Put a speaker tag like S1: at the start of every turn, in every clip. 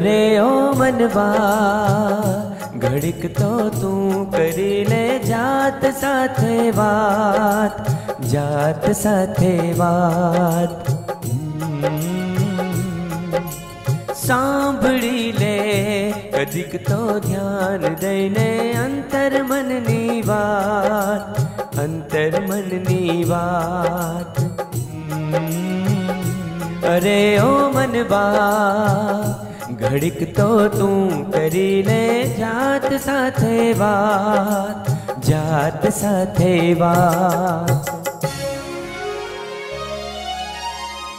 S1: करे ओ मनवा
S2: घड़िक तो तू करी ले
S1: जात साथे बात जात साथे बात
S2: સાંભળી લે કદીક તો ધ્યાન દઈને અંતર મનની વાત
S1: અંતર મનની વાત અરે ઓ
S2: મનવા घड़ीक तो तू करी ले जात साथे बात जात साथे बात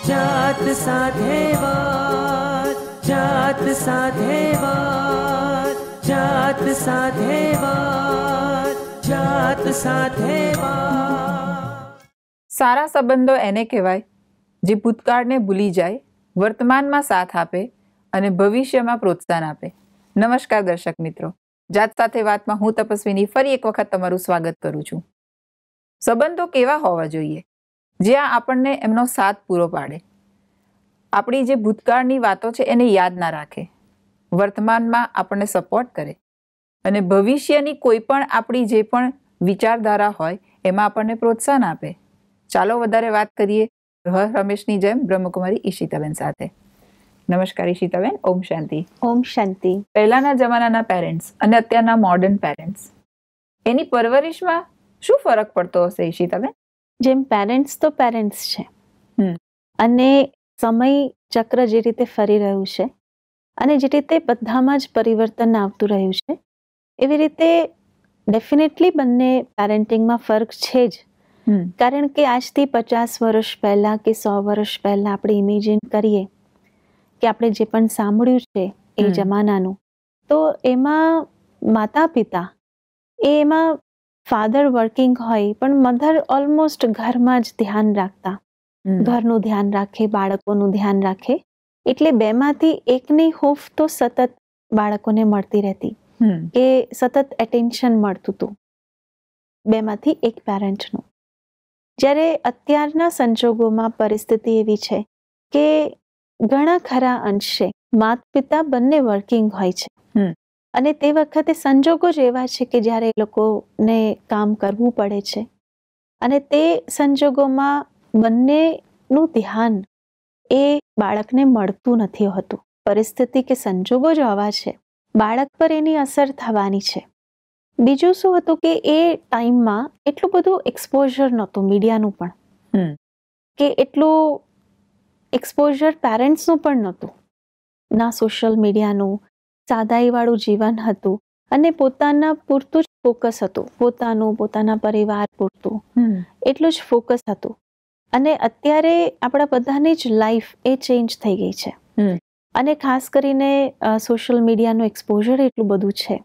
S1: जात साथे बात जात साथे बात जात साथे बात जात साथे बात
S2: सारा संबंधों एने कहवाय जे भूतकाळ ने भूली जाए वर्तमान में साथ आपे અને ભવિષ્યમાં પ્રોત્સાહન આપે નમસ્કાર દર્શક મિત્રો જાત સાથે વાતમાં હું તપસ્વીની ફરી એક વખત તમારું સ્વાગત કરું છું સંબંધો કેવા હોવા જોઈએ જ્યાં આપણને એમનો સાથ પૂરો પાડે આપણી જે ભૂતકાળની વાતો છે એને યાદ ના રાખે વર્તમાનમાં આપણને સપોર્ટ કરે અને ભવિષ્યની કોઈ પણ આપણી જે પણ વિચારધારા હોય એમાં આપણને પ્રોત્સાહન આપે ચાલો વધારે વાત કરીએ હર રમેશની જેમ બ્રહ્મકુમારી ઈશિતાબેન સાથે નમસ્કાર ઈશિતાબેન ઓમ શાંતિ ઓમ શાંતિ પહેલાના જમાનાના પેરેન્ટ્સ અને અત્યારના મોડર્ન પેરેન્ટ્સ એની પરવરિશમાં શું ફરક પડતો હશે ઈશિતાબેન
S1: જેમ પેરેન્ટ્સ તો પેરેન્ટ્સ છે અને સમય ચક્ર જે રીતે ફરી રહ્યું છે અને જે રીતે બધામાં જ પરિવર્તન આવતું રહ્યું છે એવી રીતે ડેફિનેટલી બંને પેરેન્ટિંગમાં ફરક છે જ કારણ કે આજથી પચાસ વર્ષ પહેલાં કે સો વર્ષ પહેલાં આપણે ઇમેજિન કરીએ કે આપણે જે પણ સાંભળ્યું છે એ જમાનાનું તો એમાં માતા પિતા એમાં ફાધર વર્કિંગ હોય પણ મધર ઓલમોસ્ટ ઘરમાં જ ધ્યાન રાખતા ઘરનું ધ્યાન રાખે બાળકોનું ધ્યાન રાખે એટલે બેમાંથી એકની હૂફ તો સતત બાળકોને મળતી રહેતી કે સતત એટેન્શન મળતું હતું બેમાંથી એક પેરેન્ટનું જ્યારે અત્યારના સંજોગોમાં પરિસ્થિતિ એવી છે કે ઘણા ખરા અંશે માત પિતા બંને વર્કિંગ હોય છે અને તે વખતે સંજોગો જ એવા છે કે જ્યારે એ લોકોને કામ કરવું પડે છે અને તે સંજોગોમાં બંનેનું ધ્યાન એ બાળકને મળતું નથી હોતું પરિસ્થિતિ કે સંજોગો જ આવા છે બાળક પર એની અસર થવાની છે બીજું શું હતું કે એ ટાઈમમાં એટલું બધું એક્સપોઝર નહોતું મીડિયાનું પણ કે એટલું એક્સપોઝર પેરેન્ટ્સનું પણ નહોતું ના સોશિયલ મીડિયાનું સાદાઈવાળું જીવન હતું અને પોતાના પૂરતું જ ફોકસ હતું પોતાનું પોતાના પરિવાર પૂરતું એટલું જ ફોકસ હતું અને અત્યારે આપણા બધાની જ લાઈફ એ ચેન્જ થઈ ગઈ છે અને ખાસ કરીને સોશિયલ મીડિયાનું એક્સપોઝર એટલું બધું છે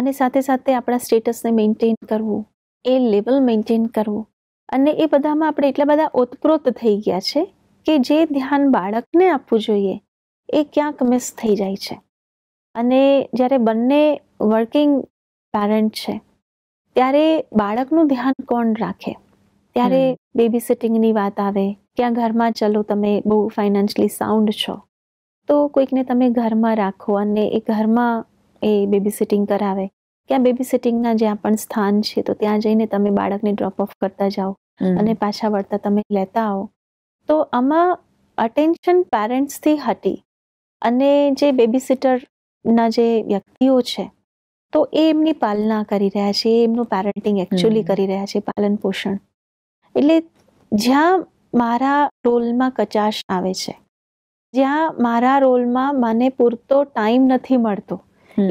S1: અને સાથે સાથે આપણા સ્ટેટસને મેન્ટેન કરવું એ લેવલ મેન્ટેન કરવું અને એ બધામાં આપણે એટલા બધા ઓતપ્રોત થઈ ગયા છે કે જે ધ્યાન બાળકને આપવું જોઈએ એ ક્યાંક મિસ થઈ જાય છે અને જ્યારે બંને વર્કિંગ પેરેન્ટ છે ત્યારે બાળકનું ધ્યાન કોણ રાખે ત્યારે બેબી સિટિંગની વાત આવે ક્યાં ઘરમાં ચલો તમે બહુ ફાઇનાન્શિયલી સાઉન્ડ છો તો કોઈકને તમે ઘરમાં રાખો અને એ ઘરમાં એ બેબી સિટિંગ કરાવે ક્યાં બેબી સિટિંગના જ્યાં પણ સ્થાન છે તો ત્યાં જઈને તમે બાળકને ડ્રોપ ઓફ કરતા જાઓ અને પાછા વળતા તમે લેતા આવો તો આમાં અટેન્શન પેરેન્ટ્સથી હટી અને જે બેબી બેબીસિટરના જે વ્યક્તિઓ છે તો એ એમની પાલના કરી રહ્યા છે એમનું પેરેન્ટિંગ એકચ્યુઅલી કરી રહ્યા છે પાલન પોષણ એટલે જ્યાં મારા રોલમાં કચાશ આવે છે જ્યાં મારા રોલમાં મને પૂરતો ટાઈમ નથી મળતો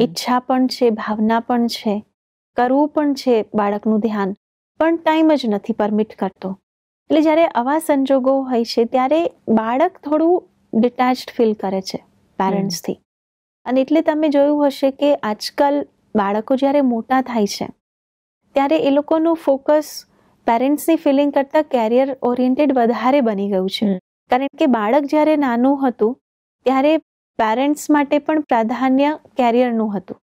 S1: ઈચ્છા પણ છે ભાવના પણ છે કરવું પણ છે બાળકનું ધ્યાન પણ ટાઈમ જ નથી પરમિટ કરતો એટલે જ્યારે આવા સંજોગો હોય છે ત્યારે બાળક થોડું ડિટેચ્ડ ફીલ કરે છે પેરેન્ટ્સથી અને એટલે તમે જોયું હશે કે આજકાલ બાળકો જ્યારે મોટા થાય છે ત્યારે એ લોકોનું ફોકસ પેરેન્ટ્સની ફિલિંગ કરતાં કેરિયર ઓરિએન્ટેડ વધારે બની ગયું છે કારણ કે બાળક જ્યારે નાનું હતું ત્યારે પેરેન્ટ્સ માટે પણ પ્રાધાન્ય કેરિયરનું હતું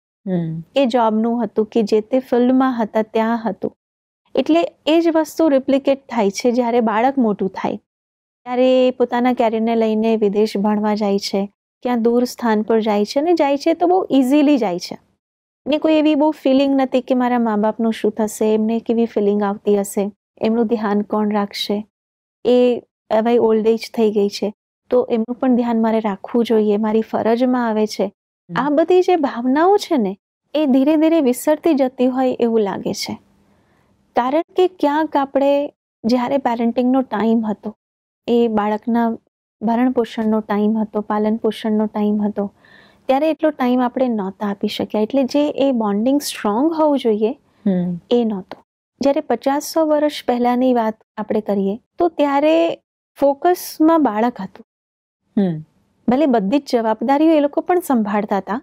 S1: કે જોબનું હતું કે જે તે ફિલ્ડમાં હતા ત્યાં હતું એટલે એ જ વસ્તુ રિપ્લિકેટ થાય છે જ્યારે બાળક મોટું થાય ત્યારે એ પોતાના કેરિયરને લઈને વિદેશ ભણવા જાય છે ક્યાં દૂર સ્થાન પર જાય છે અને જાય છે તો બહુ ઇઝીલી જાય છે ને કોઈ એવી બહુ ફિલિંગ નથી કે મારા મા બાપનું શું થશે એમને કેવી ફિલિંગ આવતી હશે એમનું ધ્યાન કોણ રાખશે એ ભાઈ ઓલ્ડ એજ થઈ ગઈ છે તો એમનું પણ ધ્યાન મારે રાખવું જોઈએ મારી ફરજમાં આવે છે આ બધી જે ભાવનાઓ છે ને એ ધીરે ધીરે વિસરતી જતી હોય એવું લાગે છે કારણ કે ક્યાંક આપણે જ્યારે પેરેન્ટિંગનો ટાઈમ હતો એ બાળકના ભરણ પોષણનો ટાઈમ હતો પાલન પોષણનો ટાઈમ હતો ત્યારે એટલો ટાઈમ આપણે નહોતા આપી શક્યા એટલે જે એ બોન્ડિંગ સ્ટ્રોંગ હોવું જોઈએ એ નહોતું જ્યારે પચાસ વર્ષ પહેલાની વાત આપણે કરીએ તો ત્યારે ફોકસમાં બાળક હતું ભલે બધી જ જવાબદારીઓ એ લોકો પણ સંભાળતા હતા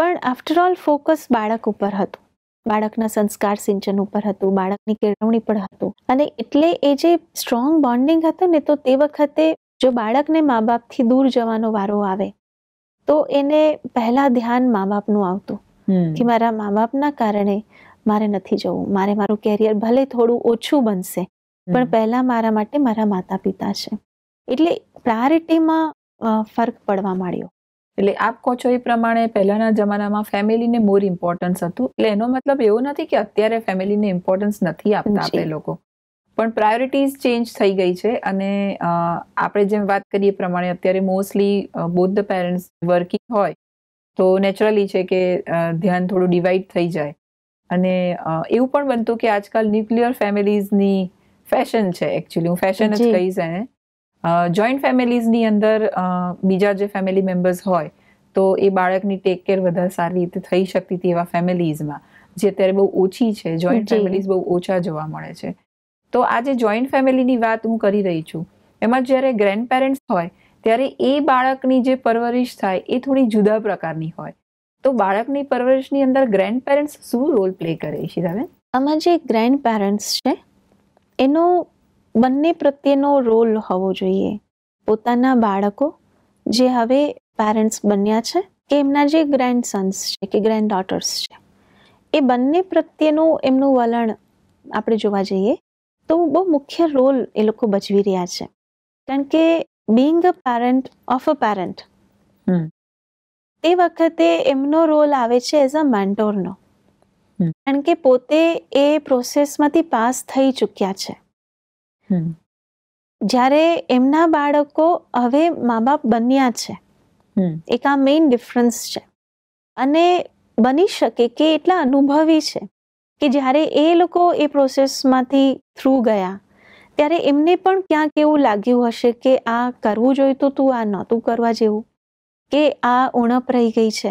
S1: પણ આફ્ટર ઓલ ફોકસ બાળક ઉપર હતું બાળકના સંસ્કાર સિંચન ઉપર હતું બાળકની કેળવણી પણ હતું અને એટલે એ જે સ્ટ્રોંગ બોન્ડિંગ હતું ને તો તે વખતે જો બાળકને મા બાપથી દૂર જવાનો વારો આવે તો એને પહેલા ધ્યાન મા બાપનું આવતું કે મારા મા બાપના કારણે મારે નથી જવું મારે મારું કેરિયર ભલે થોડું ઓછું બનશે પણ
S2: પહેલા મારા માટે મારા માતા પિતા છે એટલે પ્રાયોરિટીમાં ફરક પડવા માંડ્યો એટલે આપ કહો છો એ પ્રમાણે પહેલાના જમાનામાં ફેમિલીને મોર ઇમ્પોર્ટન્સ હતું એટલે એનો મતલબ એવો નથી કે અત્યારે ફેમિલીને ઇમ્પોર્ટન્સ નથી આપતા આપણે લોકો પણ પ્રાયોરિટીઝ ચેન્જ થઈ ગઈ છે અને આપણે જેમ વાત કરીએ પ્રમાણે અત્યારે મોસ્ટલી બોથ પેરેન્ટ્સ વર્કિંગ હોય તો નેચરલી છે કે ધ્યાન થોડું ડિવાઇડ થઈ જાય અને એવું પણ બનતું કે આજકાલ ન્યુક્લિયર ફેમિલીઝની ફેશન છે એકચ્યુઅલી હું ફેશન જ કહીશ એને જોઈન્ટ ફેમિલીઝની અંદર બીજા જે ફેમિલી મેમ્બર્સ હોય તો એ બાળકની ટેક કેર વધારે સારી રીતે થઈ શકતી હતી એવા ફેમિલીઝમાં જે અત્યારે બહુ ઓછી છે જોઈન્ટ ફેમિલીઝ બહુ ઓછા જોવા મળે છે તો આ જે જોઈન્ટ ફેમિલીની વાત હું કરી રહી છું એમાં જ્યારે ગ્રેન્ડ પેરેન્ટ્સ હોય ત્યારે એ બાળકની જે પરવરિશ થાય એ થોડી જુદા પ્રકારની હોય તો બાળકની પરવરિશની અંદર ગ્રેન્ડ પેરેન્ટ્સ શું રોલ પ્લે કરે છે તમે આમાં જે ગ્રેન્ડ પેરેન્ટ્સ છે એનો
S1: બંને પ્રત્યેનો રોલ હોવો જોઈએ પોતાના બાળકો જે હવે પેરેન્ટ્સ બન્યા છે કે એમના જે ગ્રેન્ડ સન્સ છે કે ગ્રેન્ડ ડોટર્સ છે એ બંને પ્રત્યેનું એમનું વલણ આપણે જોવા જઈએ તો બહુ મુખ્ય રોલ એ લોકો ભજવી રહ્યા છે કારણ કે being a parent of a parent તે વખતે એમનો રોલ આવે છે એઝ અ મેન્ટોરનો કારણ કે પોતે એ પ્રોસેસમાંથી પાસ થઈ ચૂક્યા છે જ્યારે એમના બાળકો હવે મા બાપ બન્યા છે એક આ મેઇન ડિફરન્સ છે અને બની શકે કે એટલા અનુભવી છે કે જ્યારે એ લોકો એ પ્રોસેસમાંથી થ્રુ ગયા ત્યારે એમને પણ ક્યાંક એવું લાગ્યું હશે કે આ કરવું જોઈતું તું આ નહોતું કરવા જેવું કે આ ઉણપ રહી ગઈ છે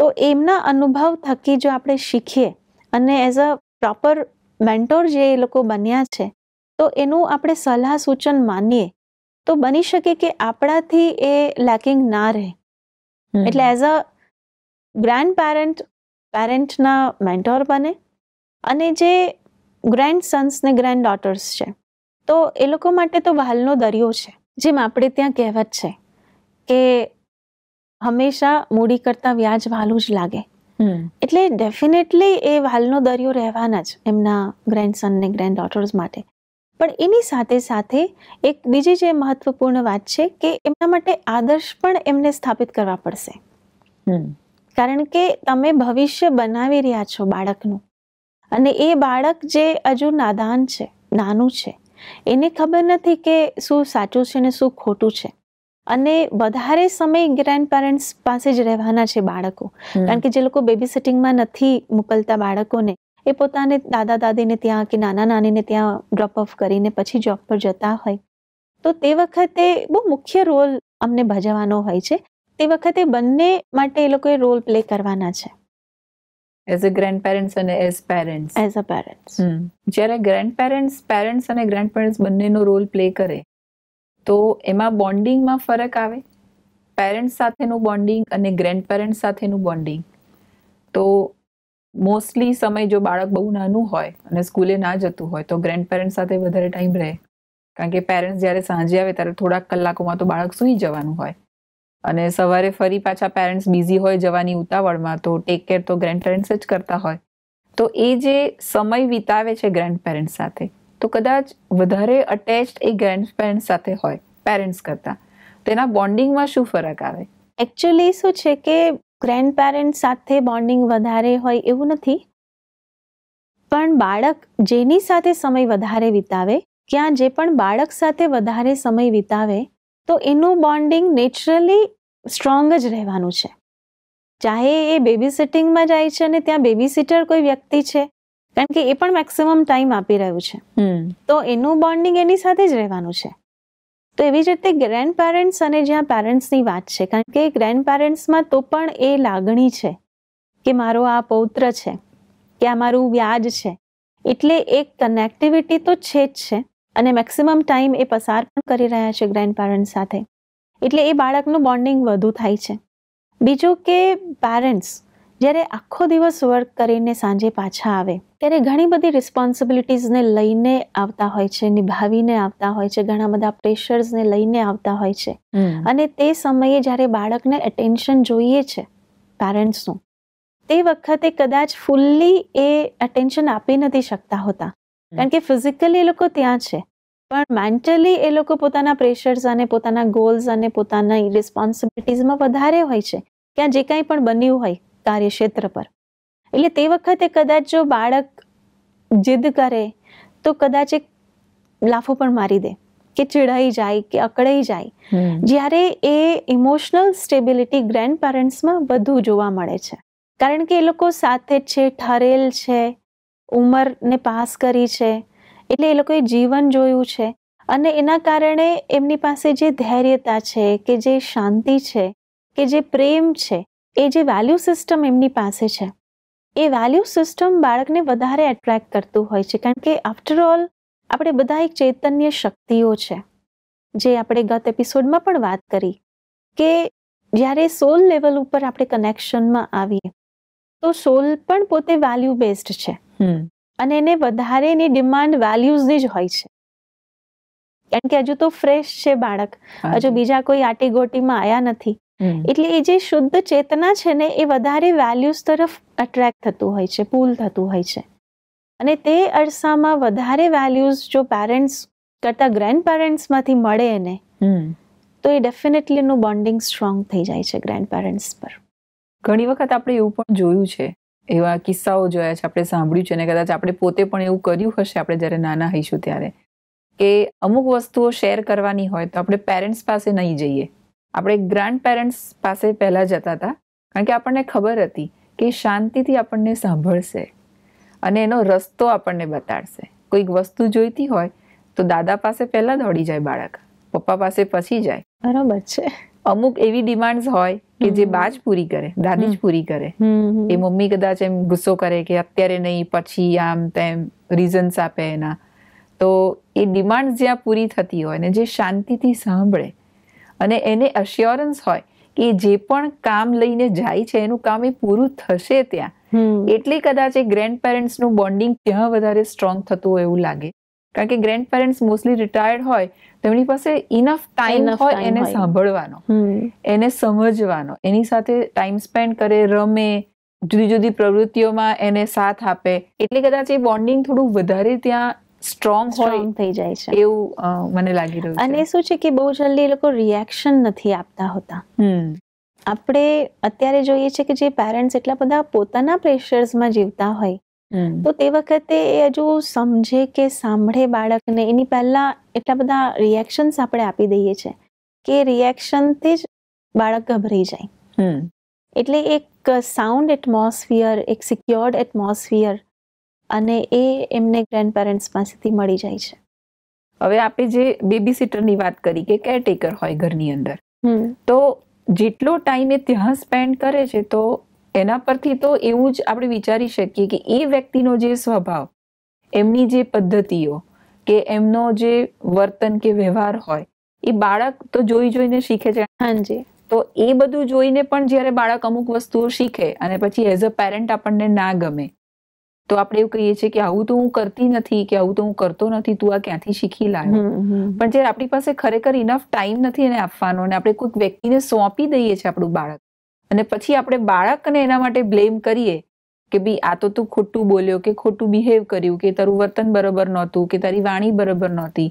S1: તો એમના અનુભવ થકી જો આપણે શીખીએ અને એઝ અ પ્રોપર મેન્ટોર જે એ લોકો બન્યા છે તો એનું આપણે સલાહ સૂચન માનીએ તો બની શકે કે આપણાથી એ લેકિંગ ના રહે એટલે એઝ અ ગ્રેન્ડ પેરેન્ટ પેરેન્ટના મેન્ટોર બને અને જે ગ્રેન્ડ સન્સ ને ગ્રેન્ડ ડોટર્સ છે તો એ લોકો માટે તો વહાલનો દરિયો છે જેમ આપણે ત્યાં કહેવત છે કે હંમેશા મૂડી કરતા વ્યાજ વહાલું જ લાગે એટલે ડેફિનેટલી એ વાલનો દરિયો રહેવાના જ એમના સન ને ગ્રેન્ડ ડોટર્સ માટે પણ એની સાથે સાથે એક બીજી જે મહત્વપૂર્ણ વાત છે કે એમના માટે આદર્શ પણ એમને સ્થાપિત કરવા પડશે કારણ કે તમે ભવિષ્ય બનાવી રહ્યા છો બાળકનું અને એ બાળક જે હજુ નાદાન છે નાનું છે એને ખબર નથી કે શું સાચું છે ને શું ખોટું છે અને વધારે સમય ગ્રેન્ડ પેરેન્ટ્સ પાસે જ રહેવાના છે બાળકો કારણ કે જે લોકો બેબી સિટિંગમાં નથી મોકલતા બાળકોને એ પોતાને દાદા દાદીને ત્યાં કે નાના નાનીને ત્યાં ડ્રોપ ઓફ કરીને પછી જોબ પર જતા હોય તો તે વખતે બહુ મુખ્ય રોલ અમને ભજવવાનો હોય
S2: છે તે વખતે બંને માટે એ લોકોએ રોલ પ્લે કરવાના છે એઝ અ ગ્રેન્ડ પેરેન્ટ્સ અને as parents as a parents જ્યારે ગ્રેન્ડ પેરેન્ટ્સ પેરેન્ટ્સ અને ગ્રેન્ડ પેરેન્ટ્સ બંનેનો રોલ પ્લે કરે તો એમાં બોન્ડિંગમાં ફરક આવે પેરેન્ટ્સ સાથેનું બોન્ડિંગ અને ગ્રેન્ડ પેરેન્ટ્સ સાથેનું બોન્ડિંગ તો મોસ્ટલી સમય જો બાળક બહુ નાનું હોય અને સ્કૂલે ના જતું હોય તો ગ્રેન્ડ પેરેન્ટ્સ સાથે વધારે ટાઈમ રહે કારણ કે પેરેન્ટ્સ જ્યારે સાંજે આવે ત્યારે થોડાક કલાકોમાં તો બાળક સૂઈ જવાનું હોય અને સવારે ફરી પાછા પેરેન્ટ્સ બિઝી હોય જવાની ઉતાવળમાં તો ટેક કેર તો ગ્રેન્ડ પેરેન્ટ્સ જ કરતા હોય તો એ જે સમય વિતાવે છે ગ્રેન્ડ પેરેન્ટ્સ સાથે તો કદાચ વધારે અટેચ એ ગ્રેન્ડ પેરેન્ટ્સ સાથે હોય પેરેન્ટ્સ કરતાં તેના બોન્ડિંગમાં શું ફરક આવે એકચ્યુઅલી શું છે કે પેરેન્ટ સાથે બોન્ડિંગ વધારે હોય એવું
S1: નથી પણ બાળક જેની સાથે સમય વધારે વિતાવે ક્યાં જે પણ બાળક સાથે વધારે સમય વિતાવે તો એનું બોન્ડિંગ નેચરલી સ્ટ્રોંગ જ રહેવાનું છે ચાહે એ બેબી સિટિંગમાં જાય છે અને ત્યાં બેબી સિટર કોઈ વ્યક્તિ છે કારણ કે એ પણ મેક્સિમમ ટાઈમ આપી રહ્યું છે તો એનું બોન્ડિંગ એની સાથે જ રહેવાનું છે તો એવી જ રીતે ગ્રેન્ડ પેરેન્ટ્સ અને જ્યાં પેરેન્ટ્સની વાત છે કારણ કે ગ્રેન્ડ પેરેન્ટ્સમાં તો પણ એ લાગણી છે કે મારો આ પૌત્ર છે કે આ મારું વ્યાજ છે એટલે એક કનેક્ટિવિટી તો છે જ છે અને મેક્સિમમ ટાઈમ એ પસાર પણ કરી રહ્યા છે ગ્રેન્ડ પેરેન્ટ્સ સાથે એટલે એ બાળકનું બોન્ડિંગ વધુ થાય છે બીજું કે પેરેન્ટ્સ જ્યારે આખો દિવસ વર્ક કરીને સાંજે પાછા આવે ત્યારે ઘણી બધી રિસ્પોન્સિબિલિટીઝને લઈને આવતા હોય છે નિભાવીને આવતા હોય છે ઘણા બધા પ્રેશર્સને લઈને આવતા હોય છે અને તે સમયે જ્યારે બાળકને એટેન્શન જોઈએ છે પેરેન્ટ્સનું તે વખતે કદાચ ફૂલ્લી એ અટેન્શન આપી નથી શકતા હોતા કારણ કે ફિઝિકલી એ લોકો ત્યાં છે પણ મેન્ટલી એ લોકો પોતાના પ્રેશર્સ અને પોતાના ગોલ્સ અને પોતાના રિસ્પોન્સિબિલિટીઝમાં વધારે હોય છે ક્યાં જે કાંઈ પણ બન્યું હોય કાર્યક્ષેત્ર પર એટલે તે વખતે કદાચ જો બાળક જીદ કરે તો કદાચ એક લાફો પણ મારી દે કે ચીડાઈ જાય કે અકળાઈ જાય જ્યારે એ ઇમોશનલ સ્ટેબિલિટી ગ્રેન્ડ પેરેન્ટ્સમાં વધુ જોવા મળે છે કારણ કે એ લોકો સાથે છે ઠરેલ છે ઉંમરને પાસ કરી છે એટલે એ લોકોએ જીવન જોયું છે અને એના કારણે એમની પાસે જે ધૈર્યતા છે કે જે શાંતિ છે કે જે પ્રેમ છે એ જે વેલ્યુ સિસ્ટમ એમની પાસે છે એ વેલ્યુ સિસ્ટમ બાળકને વધારે એટ્રેક્ટ કરતું હોય છે કારણ કે આફ્ટર ઓલ આપણે બધા એક ચૈતન્ય શક્તિઓ છે જે આપણે ગત એપિસોડમાં પણ વાત કરી કે જ્યારે સોલ લેવલ ઉપર આપણે કનેક્શનમાં આવીએ તો સોલ પણ પોતે વેલ્યુ બેસ્ડ છે અને એને વધારે એની ડિમાન્ડ વેલ્યુઝની જ હોય છે કારણ કે હજુ તો ફ્રેશ છે બાળક હજુ બીજા કોઈ આટી ગોટીમાં આવ્યા નથી એટલે એ જે શુદ્ધ ચેતના છે ને એ વધારે વેલ્યુઝ તરફ અટ્રેક્ટ થતું હોય છે પુલ થતું હોય છે અને તે અરસામાં વધારે વેલ્યુઝ જો પેરેન્ટ્સ કરતા ગ્રેન્ડ પેરેન્ટ્સમાંથી મળે એને તો એ ડેફિનેટલી એનું બોન્ડિંગ સ્ટ્રોંગ
S2: થઈ જાય છે ગ્રેન્ડ પેરેન્ટ્સ પર ઘણી વખત આપણે એવું પણ જોયું છે એવા કિસ્સાઓ જોયા છે આપણે સાંભળ્યું છે અને કદાચ આપણે પોતે પણ એવું કર્યું હશે આપણે જ્યારે નાના હઈશું ત્યારે કે અમુક વસ્તુઓ શેર કરવાની હોય તો આપણે પેરેન્ટ્સ પાસે નહીં જઈએ આપણે ગ્રાન્ડ પેરેન્ટ્સ પાસે પહેલાં જતા હતા કારણ કે આપણને ખબર હતી કે શાંતિથી આપણને સાંભળશે અને એનો રસ્તો આપણને બતાડશે કોઈક વસ્તુ જોઈતી હોય તો દાદા પાસે પહેલાં દોડી જાય બાળક પપ્પા પાસે પછી જાય બરાબર છે અમુક એવી ડિમાન્ડ હોય કે જે બા જ પૂરી કરે દાદી જ પૂરી કરે એ મમ્મી કદાચ એમ ગુસ્સો કરે કે અત્યારે નહીં પછી આમ તેમ રીઝન્સ આપે એના તો એ ડિમાન્ડ જ્યાં પૂરી થતી હોય ને જે શાંતિથી સાંભળે અને એને અશ્યોરન્સ હોય કે જે પણ કામ લઈને જાય છે એનું કામ એ પૂરું થશે ત્યાં એટલે કદાચ એ ગ્રેન્ડ પેરેન્ટ્સનું બોન્ડિંગ ત્યાં વધારે સ્ટ્રોંગ થતું હોય એવું લાગે કારણ કે ગ્રેન્ડ પેરેન્ટ્સ મોસ્ટલી રિટાયર્ડ હોય તેમની પાસે ઇનફ ટાઈમ હોય એને સાંભળવાનો એને સમજવાનો એની સાથે ટાઈમ સ્પેન્ડ કરે રમે જુદી જુદી પ્રવૃત્તિઓમાં એને સાથ આપે એટલે કદાચ એ બોન્ડિંગ થોડું વધારે ત્યાં સ્ટ્રોંગ હોય થઈ જાય છે એવું મને લાગી રહ્યું અને
S1: શું છે કે બહુ જલ્દી એ લોકો રિએક્શન નથી આપતા હોતા આપણે અત્યારે જોઈએ છે કે જે પેરેન્ટ્સ એટલા બધા પોતાના પ્રેશર્સમાં જીવતા હોય તો તે વખતે એ હજુ સમજે કે સાંભળે બાળકને એની પહેલા એટલા બધા રિએક્શન્સ આપણે આપી દઈએ છે કે રિએક્શનથી જ બાળક ગભરાઈ જાય એટલે એક સાઉન્ડ એટમોસ્ફિયર એક સિક્યોર્ડ એટમોસ્ફિયર અને એ એમને ગ્રેન્ડ પેરેન્ટ્સ પાસેથી મળી જાય છે
S2: હવે આપણે જે બેબી સિટરની વાત કરી કે કેરટેકર હોય ઘરની અંદર તો જેટલો ટાઈમ એ ત્યાં સ્પેન્ડ કરે છે તો એના પરથી તો એવું જ આપણે વિચારી શકીએ કે એ વ્યક્તિનો જે સ્વભાવ એમની જે પદ્ધતિઓ કે એમનો જે વર્તન કે વ્યવહાર હોય એ બાળક તો જોઈ જોઈને શીખે છે હાજી તો એ બધું જોઈને પણ જ્યારે બાળક અમુક વસ્તુઓ શીખે અને પછી એઝ અ પેરેન્ટ આપણને ના ગમે તો આપણે એવું કહીએ છીએ કે આવું તો હું કરતી નથી કે આવું તો હું કરતો નથી તું આ ક્યાંથી શીખી લાવ્યો પણ જે આપણી પાસે ખરેખર ઇનફ ટાઈમ નથી એને આપવાનો અને આપણે કોઈક વ્યક્તિને સોંપી દઈએ છીએ આપણું બાળક અને પછી આપણે બાળકને એના માટે બ્લેમ કરીએ કે ભાઈ આ તો તું ખોટું બોલ્યો કે ખોટું બિહેવ કર્યું કે તારું વર્તન બરોબર નહોતું કે તારી વાણી બરોબર નહોતી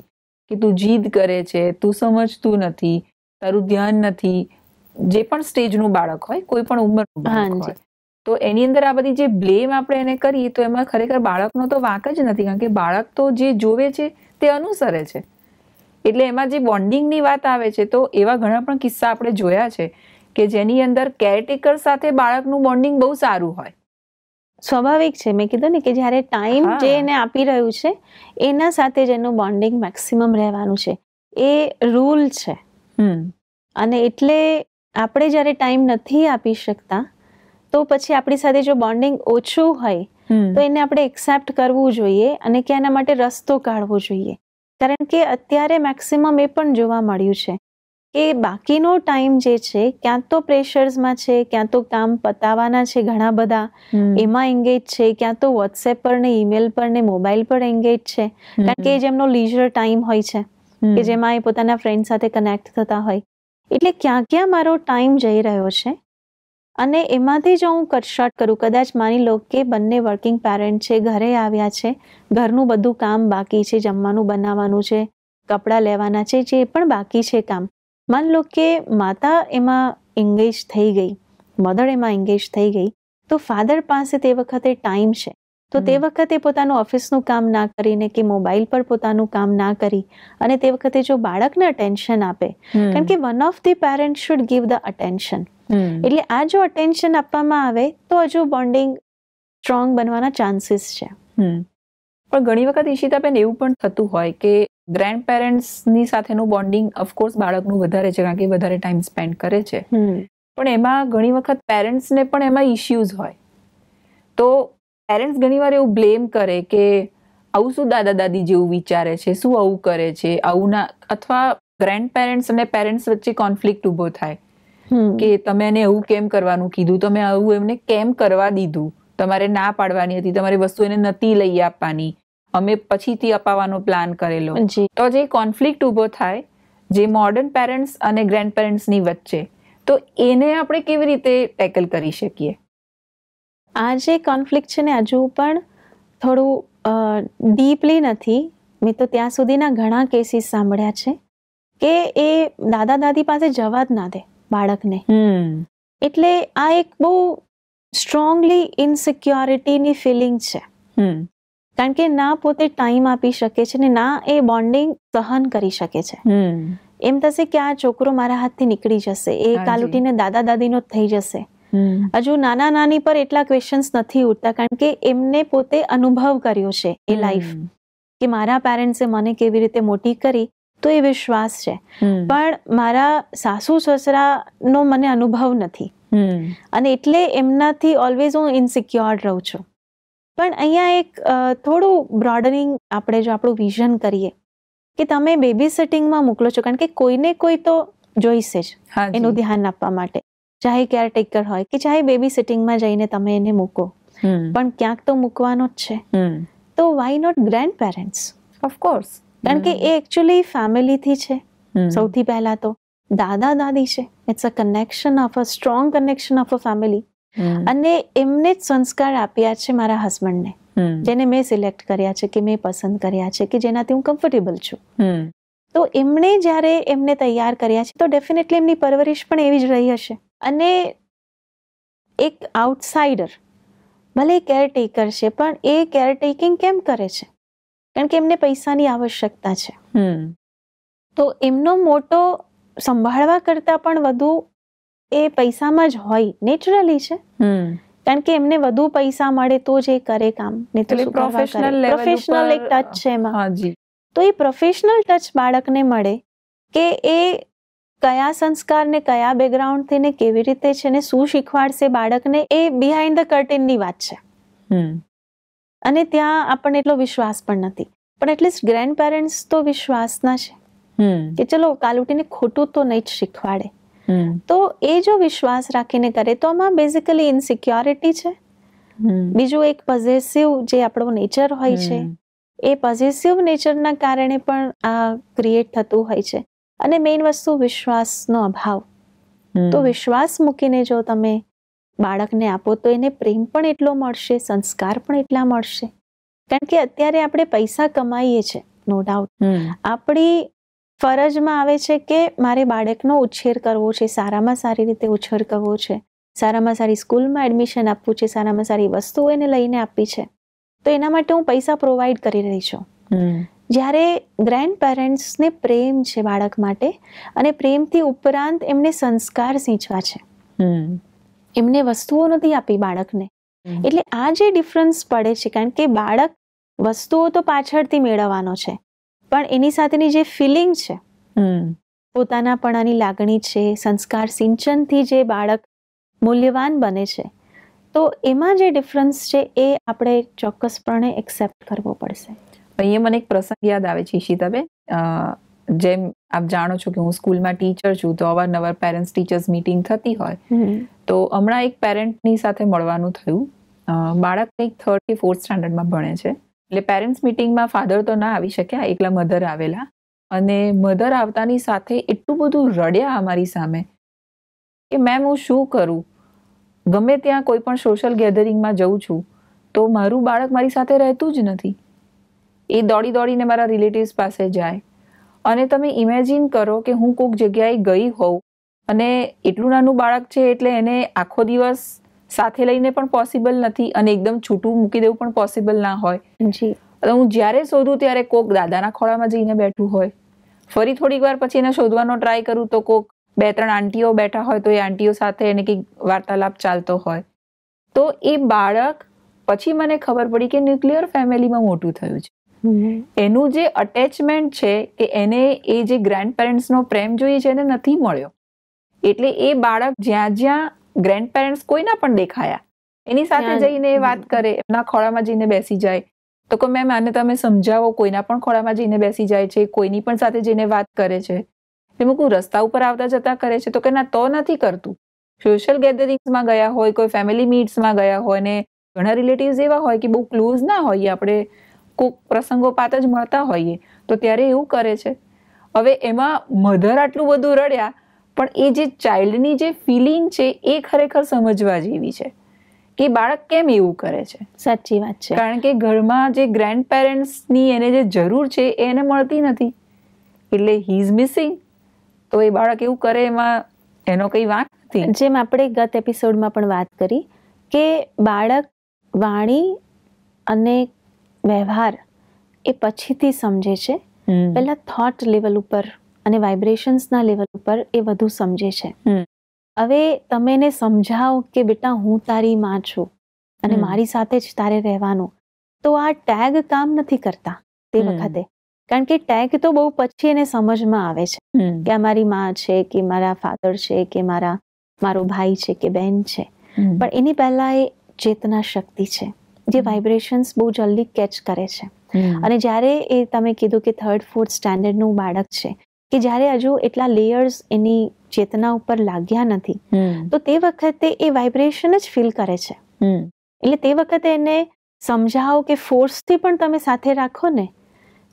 S2: કે તું જીદ કરે છે તું સમજતું નથી તારું ધ્યાન નથી જે પણ સ્ટેજનું બાળક હોય કોઈ પણ ઉંમરનું બાળક હોય તો એની અંદર આ બધી જે બ્લેમ આપણે એને કરીએ તો એમાં ખરેખર બાળકનો તો વાંક જ નથી કારણ કે બાળક તો જે જોવે છે તે અનુસરે છે એટલે એમાં જે બોન્ડિંગની વાત આવે છે તો એવા ઘણા પણ કિસ્સા આપણે જોયા છે કે જેની અંદર કેરટેકર સાથે બાળકનું બોન્ડિંગ બહુ સારું હોય સ્વાભાવિક
S1: છે મેં કીધું ને કે જ્યારે ટાઈમ જે એને આપી રહ્યું છે એના સાથે જ એનું બોન્ડિંગ મેક્સિમમ રહેવાનું છે એ રૂલ છે અને એટલે આપણે જ્યારે ટાઈમ નથી આપી શકતા તો પછી આપણી સાથે જો બોન્ડિંગ ઓછું હોય તો એને આપણે એક્સેપ્ટ કરવું જોઈએ અને કે એના માટે રસ્તો કાઢવો જોઈએ કારણ કે અત્યારે મેક્સિમમ એ પણ જોવા મળ્યું છે કે બાકીનો ટાઈમ જે છે ક્યાં તો પ્રેશર્સમાં છે ક્યાં તો કામ પતાવવાના છે ઘણા બધા એમાં એન્ગેજ છે ક્યાં તો વોટ્સએપ પર ને ઈમેલ પર ને મોબાઈલ પર એન્ગેજ છે કારણ કે જેમનો લીઝર ટાઈમ હોય છે કે જેમાં એ પોતાના ફ્રેન્ડ સાથે કનેક્ટ થતા હોય એટલે ક્યાં ક્યાં મારો ટાઈમ જઈ રહ્યો છે અને એમાંથી જો હું કટ કટશટ કરું કદાચ માની લો કે બંને વર્કિંગ પેરેન્ટ છે ઘરે આવ્યા છે ઘરનું બધું કામ બાકી છે જમવાનું બનાવવાનું છે કપડાં લેવાના છે જે પણ બાકી છે કામ માની લો કે માતા એમાં એંગેજ થઈ ગઈ મધર એમાં એંગેજ થઈ ગઈ તો ફાધર પાસે તે વખતે ટાઈમ છે તો તે વખતે પોતાનું ઓફિસનું કામ ના કરીને કે મોબાઈલ પર પોતાનું કામ ના કરી અને તે વખતે જો બાળકને અટેન્શન આપે કારણ કે one of the parent should give the attention એટલે આ જો અટેન્શન આપવામાં આવે તો હજુ બોન્ડિંગ સ્ટ્રોંગ બનવાના ચાન્સીસ છે
S2: પણ ઘણી વખત ઈશિતાબેન એવું પણ થતું હોય કે ગ્રેન્ડ પેરેન્ટ્સની સાથેનું બોન્ડિંગ ઓફકોર્સ બાળકનું વધારે છે કારણ કે વધારે ટાઈમ સ્પેન્ડ કરે છે પણ એમાં ઘણી વખત પેરેન્ટ્સને પણ એમાં ઇશ્યુઝ હોય તો પેરેન્ટ્સ ઘણીવાર એવું બ્લેમ કરે કે આવું શું દાદા દાદી જેવું વિચારે છે શું આવું કરે છે આવું ના અથવા ગ્રેન્ડ પેરેન્ટ્સ અને પેરેન્ટ્સ વચ્ચે કોન્ફ્લિક્ટ ઊભો થાય કે તમે એને એવું કેમ કરવાનું કીધું તમે આવું એમને કેમ કરવા દીધું તમારે ના પાડવાની હતી તમારી વસ્તુ એને નથી લઈ આપવાની અમે પછીથી અપાવવાનો પ્લાન કરેલો તો જે કોન્ફ્લિક્ટ ઊભો થાય જે મોડર્ન પેરેન્ટ્સ અને ગ્રેન્ડ પેરેન્ટ્સની વચ્ચે તો એને આપણે કેવી રીતે ટેકલ કરી શકીએ આ જે કોન્ફ્લિક્ટ છે ને
S1: હજુ પણ થોડું ડીપલી નથી મેં તો ત્યાં સુધીના ઘણા કેસીસ સાંભળ્યા છે કે એ દાદા દાદી પાસે જવા જ ના દે બાળકને એટલે આ એક બહુ સ્ટ્રોંગલી ઇનસિક્યોરિટીની ફિલિંગ છે કારણ કે ના પોતે ટાઈમ આપી શકે છે ને ના એ બોન્ડિંગ સહન કરી શકે છે એમ થશે કે આ છોકરો મારા હાથથી નીકળી જશે એ કાલુટીને દાદા દાદીનો થઈ જશે હજુ નાના નાની પર એટલા ક્વેશ્ચન્સ નથી ઉઠતા કારણ કે એમને પોતે અનુભવ કર્યો છે એ લાઈફ કે મારા પેરેન્ટ્સે મને કેવી રીતે મોટી કરી તો એ વિશ્વાસ છે પણ મારા સાસુ સસરાનો મને અનુભવ નથી અને એટલે એમનાથી ઓલવેઝ હું ઇનસિક્યોર રહું છું પણ અહીંયા એક થોડું બ્રોડનિંગ આપણે જો આપણું વિઝન કરીએ કે તમે બેબી સિટિંગમાં મોકલો છો કારણ કે કોઈને કોઈ તો જોઈશે જ એનું ધ્યાન આપવા માટે ચાહે કેરટેકર હોય કે ચાહે બેબી સિટિંગમાં જઈને તમે એને મૂકો પણ ક્યાંક તો મૂકવાનો જ છે તો why not grand parents of course કારણ કે એ એકચ્યુઅલી ફેમિલીથી છે સૌથી પહેલા તો દાદા દાદી છે it's a connection of a strong connection of a family અને એમને જ સંસ્કાર આપ્યા છે મારા હસબન્ડને જેને મેં સિલેક્ટ કર્યા છે કે મેં પસંદ કર્યા છે કે જેનાથી હું કમ્ફર્ટેબલ છું તો એમણે જ્યારે એમને તૈયાર કર્યા છે તો ડેફિનેટલી એમની પરવરિશ પણ એવી જ રહી હશે અને એક આઉટસાઇડર ભલે કેરટેકર છે પણ એ કેરટેકિંગ કેમ કરે છે કારણ કે એમને પૈસાની આવશ્યકતા છે તો એમનો મોટો સંભાળવા કરતા પણ વધુ એ પૈસામાં જ હોય નેચરલી છે કારણ કે એમને વધુ પૈસા મળે તો જ એ કરે કામ ને પ્રોફેશનલ પ્રોફેશનલ એક ટચ છે એમાં તો એ પ્રોફેશનલ ટચ બાળકને મળે કે એ કયા સંસ્કાર ને કયા બેકગ્રાઉન્ડ થી ને કેવી રીતે છે ને શું શીખવાડશે બાળકને એ બિહાઇન્ડ ધ કર્ટેનની વાત છે અને ત્યાં આપણને એટલો વિશ્વાસ પણ નથી પણ એટલીસ્ટ ગ્રેન્ડ પેરેન્ટ્સ તો વિશ્વાસના છે કે ચલો કાલ ઉઠીને ખોટું તો નહીં જ શીખવાડે તો એ જો વિશ્વાસ રાખીને કરે તો આમાં બેઝિકલી ઇનસિક્યોરિટી છે બીજું એક પઝેસિવ જે આપણો નેચર હોય છે એ પોઝિટિવ નેચરના કારણે પણ આ ક્રિએટ થતું હોય છે અને મેઇન વસ્તુ વિશ્વાસનો અભાવ તો વિશ્વાસ મૂકીને જો તમે બાળકને આપો તો એને પ્રેમ પણ એટલો મળશે સંસ્કાર પણ એટલા મળશે કારણ કે અત્યારે આપણે પૈસા કમાઈએ છીએ નો ડાઉટ આપણી ફરજમાં આવે છે કે મારે બાળકનો ઉછેર કરવો છે સારામાં સારી રીતે ઉછેર કરવો છે સારામાં સારી સ્કૂલમાં એડમિશન આપવું છે સારામાં સારી વસ્તુઓ એને લઈને આપી છે તો એના માટે હું પૈસા પ્રોવાઈડ કરી રહી છું જ્યારે ગ્રેન્ડ પેરેન્ટ્સને પ્રેમ છે બાળક માટે અને પ્રેમથી ઉપરાંત એમને સંસ્કાર સિંચવા છે એમને વસ્તુઓ નથી આપી બાળકને એટલે આ જે ડિફરન્સ પડે છે કારણ કે બાળક વસ્તુઓ તો પાછળથી મેળવવાનો છે પણ એની સાથેની જે ફિલિંગ છે પોતાનાપણાની લાગણી છે સંસ્કાર સિંચનથી જે બાળક મૂલ્યવાન બને છે તો એમાં જે ડિફરન્સ છે એ આપણે
S2: ચોક્કસપણે એક્સેપ્ટ કરવો પડશે અહીંયા મને એક પ્રસંગ યાદ આવે છે ઈશિતાબેન જેમ આપ જાણો છો કે હું સ્કૂલમાં ટીચર છું તો અવારનવાર પેરેન્ટ્સ ટીચર્સ મીટિંગ થતી હોય તો હમણાં એક પેરેન્ટની સાથે મળવાનું થયું બાળક કંઈક થર્ડ કે ફોર્થ સ્ટાન્ડર્ડમાં ભણે છે એટલે પેરેન્ટ્સ મીટિંગમાં ફાધર તો ના આવી શક્યા એકલા મધર આવેલા અને મધર આવતાની સાથે એટલું બધું રડ્યા અમારી સામે કે મેમ હું શું કરું ગમે ત્યાં કોઈ પણ સોશિયલ ગેધરિંગમાં જઉં છું તો મારું બાળક મારી સાથે રહેતું જ નથી એ દોડી દોડીને મારા રિલેટિવ્સ પાસે જાય અને તમે ઇમેજિન કરો કે હું કોઈક જગ્યાએ ગઈ હોઉં અને એટલું નાનું બાળક છે એટલે એને આખો દિવસ સાથે લઈને પણ પોસિબલ નથી અને એકદમ છૂટું મૂકી દેવું પણ પોસિબલ ના હોય જી હું જ્યારે શોધું ત્યારે કોક દાદાના ખોળામાં જઈને બેઠું હોય ફરી થોડીક વાર પછી એને શોધવાનો ટ્રાય કરું તો કોક બે ત્રણ આંટીઓ બેઠા હોય તો એ આંટીઓ સાથે એને કંઈક વાર્તાલાપ ચાલતો હોય તો એ બાળક પછી મને ખબર પડી કે ન્યુક્લિયર ફેમિલીમાં મોટું થયું છે એનું જે અટેચમેન્ટ છે કે એને એ જે ગ્રેન્ડ પેરેન્ટ્સનો પ્રેમ જોઈએ છે એને નથી મળ્યો એટલે એ બાળક જ્યાં જ્યાં ગ્રેન્ડ પેરેન્ટ્સ કોઈના પણ દેખાયા એની સાથે જઈને એ વાત કરે એમના ખોળામાં જઈને બેસી જાય તો કે મેમ આને તમે સમજાવો કોઈના પણ ખોળામાં જઈને બેસી જાય છે કોઈની પણ સાથે જઈને વાત કરે છે એટલે મૂકું રસ્તા ઉપર આવતા જતા કરે છે તો કે ના તો નથી કરતું સોશિયલ ગેધરિંગ્સમાં ગયા હોય કોઈ ફેમિલી મીટ્સમાં ગયા હોય ને ઘણા રિલેટિવ્સ એવા હોય કે બહુ ક્લોઝ ના હોય આપણે કોઈક પ્રસંગોપાત જ મળતા હોઈએ તો ત્યારે એવું કરે છે હવે એમાં મધર આટલું બધું રડ્યા પણ એ જે ચાઇલ્ડની જે ફિલિંગ છે એ ખરેખર સમજવા જેવી છે કે બાળક કેમ એવું કરે છે સાચી વાત છે કારણ કે ઘરમાં જે ગ્રેન્ડ પેરેન્ટ્સની એને જે જરૂર છે એ એને મળતી નથી એટલે હી ઇઝ મિસિંગ તો એ બાળક એવું કરે એમાં એનો કંઈ વાંક નથી
S1: જેમ આપણે ગત એપિસોડમાં પણ વાત કરી કે બાળક વાણી અને વ્યવહાર એ પછીથી સમજે છે પહેલા થોટ લેવલ ઉપર અને વાઇબ્રેશન્સના લેવલ ઉપર એ વધુ સમજે છે હવે તમે એને સમજાવો કે બેટા હું તારી માં છું અને મારી સાથે જ તારે રહેવાનું તો આ ટેગ કામ નથી કરતા તે વખતે કારણ કે ટેગ તો બહુ પછી એને સમજમાં આવે છે કે મારી માં છે કે મારા ફાધર છે કે મારા મારો ભાઈ છે કે બેન છે પણ એની પહેલા એ ચેતના શક્તિ છે જે વાઇબ્રેશન્સ બહુ જલ્દી કેચ કરે છે અને જ્યારે એ તમે કીધું કે થર્ડ ફોર્થ સ્ટાન્ડર્ડનું બાળક છે કે જ્યારે હજુ એટલા લેયર્સ એની ચેતના ઉપર લાગ્યા નથી તો તે વખતે એ વાઇબ્રેશન જ ફીલ કરે છે એટલે તે વખતે એને સમજાવો કે ફોર્સથી પણ તમે સાથે રાખો ને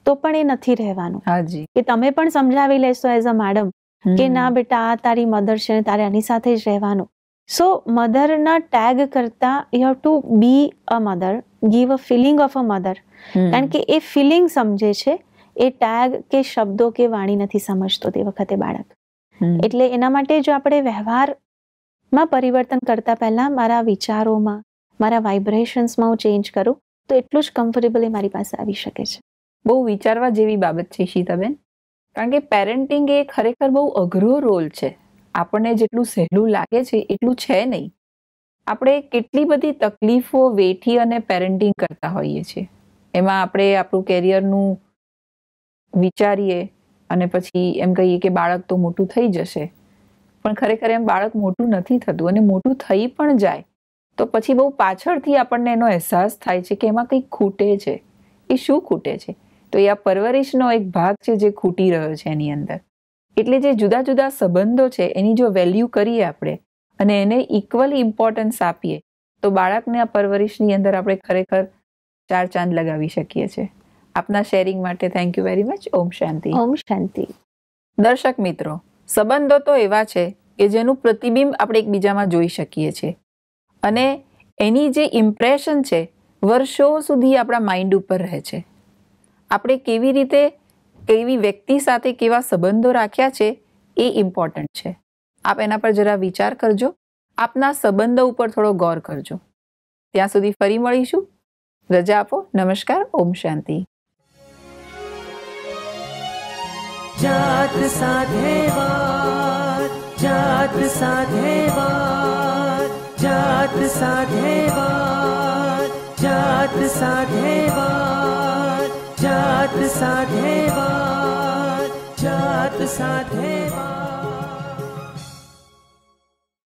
S1: તો પણ એ નથી રહેવાનું કે તમે પણ સમજાવી લેશો એઝ અ મેડમ કે ના બેટા આ તારી મધર છે તારે આની સાથે જ રહેવાનું સો મધરના ટેગ કરતા you have to be a mother give a feeling of a mother કારણ કે એ ફિલિંગ સમજે છે એ ટેગ કે શબ્દો કે વાણી નથી સમજતો તે વખતે બાળક એટલે એના માટે જો આપણે વ્યવહારમાં પરિવર્તન કરતા પહેલા મારા વિચારોમાં મારા વાઇબ્રેશન્સમાં હું ચેન્જ કરું
S2: તો એટલું જ કમ્ફર્ટેબલ એ મારી પાસે આવી શકે છે બહુ વિચારવા જેવી બાબત છે શીતાબેન કારણ કે પેરેન્ટિંગ એ ખરેખર બહુ અઘરો રોલ છે આપણને જેટલું સહેલું લાગે છે એટલું છે નહીં આપણે કેટલી બધી તકલીફો વેઠી અને પેરેન્ટિંગ કરતા હોઈએ છીએ એમાં આપણે આપણું કેરિયરનું વિચારીએ અને પછી એમ કહીએ કે બાળક તો મોટું થઈ જશે પણ ખરેખર એમ બાળક મોટું નથી થતું અને મોટું થઈ પણ જાય તો પછી બહુ પાછળથી આપણને એનો અહેસાસ થાય છે કે એમાં કંઈક ખૂટે છે એ શું ખૂટે છે તો એ આ પરવરિશનો એક ભાગ છે જે ખૂટી રહ્યો છે એની અંદર એટલે જે જુદા જુદા સંબંધો છે એની જો વેલ્યુ કરીએ આપણે અને એને ઇક્વલી ઇમ્પોર્ટન્સ આપીએ તો બાળકને આ પરવરિશની અંદર આપણે ખરેખર ચાર ચાંદ લગાવી શકીએ છીએ આપના શેરિંગ માટે થેન્ક યુ વેરી મચ ઓમ શાંતિ ઓમ શાંતિ દર્શક મિત્રો સંબંધો તો એવા છે કે જેનું પ્રતિબિંબ આપણે એકબીજામાં જોઈ શકીએ છીએ અને એની જે ઇમ્પ્રેશન છે વર્ષો સુધી આપણા માઇન્ડ ઉપર રહે છે આપણે કેવી રીતે એવી વ્યક્તિ સાથે કેવા સંબંધો રાખ્યા છે એ ઇમ્પોર્ટન્ટ છે આપ એના પર જરા વિચાર કરજો આપના સંબંધો ઉપર થોડો ગૌર કરજો ત્યાં સુધી ફરી મળીશું રજા આપો નમસ્કાર ઓમ શાંતિ
S1: જાત સાધે વાત જાત સાધે વાત જાત સાધે વાત જાત સાધે વાત જાત સાથે વાત જાત સાથે વાત